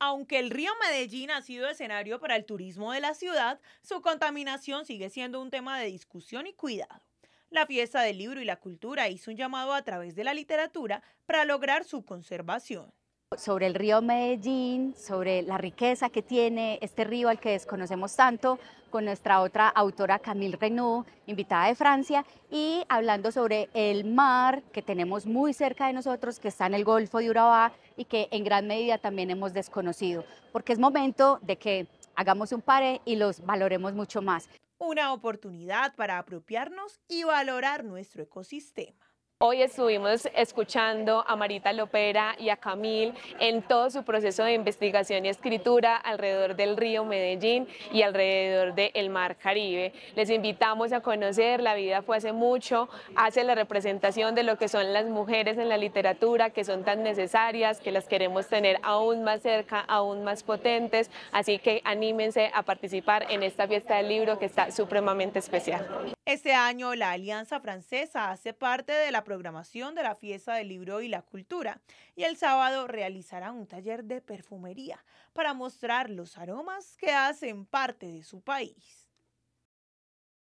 Aunque el río Medellín ha sido escenario para el turismo de la ciudad, su contaminación sigue siendo un tema de discusión y cuidado. La fiesta del libro y la cultura hizo un llamado a través de la literatura para lograr su conservación sobre el río Medellín, sobre la riqueza que tiene este río al que desconocemos tanto, con nuestra otra autora Camille Renaud, invitada de Francia, y hablando sobre el mar que tenemos muy cerca de nosotros, que está en el Golfo de Urabá y que en gran medida también hemos desconocido, porque es momento de que hagamos un pare y los valoremos mucho más. Una oportunidad para apropiarnos y valorar nuestro ecosistema. Hoy estuvimos escuchando a Marita Lopera y a Camil en todo su proceso de investigación y escritura alrededor del río Medellín y alrededor del mar Caribe. Les invitamos a conocer La vida fue hace mucho, hace la representación de lo que son las mujeres en la literatura, que son tan necesarias, que las queremos tener aún más cerca, aún más potentes. Así que anímense a participar en esta fiesta del libro que está supremamente especial. Este año, la Alianza Francesa hace parte de la programación de la Fiesta del Libro y la Cultura y el sábado realizará un taller de perfumería para mostrar los aromas que hacen parte de su país.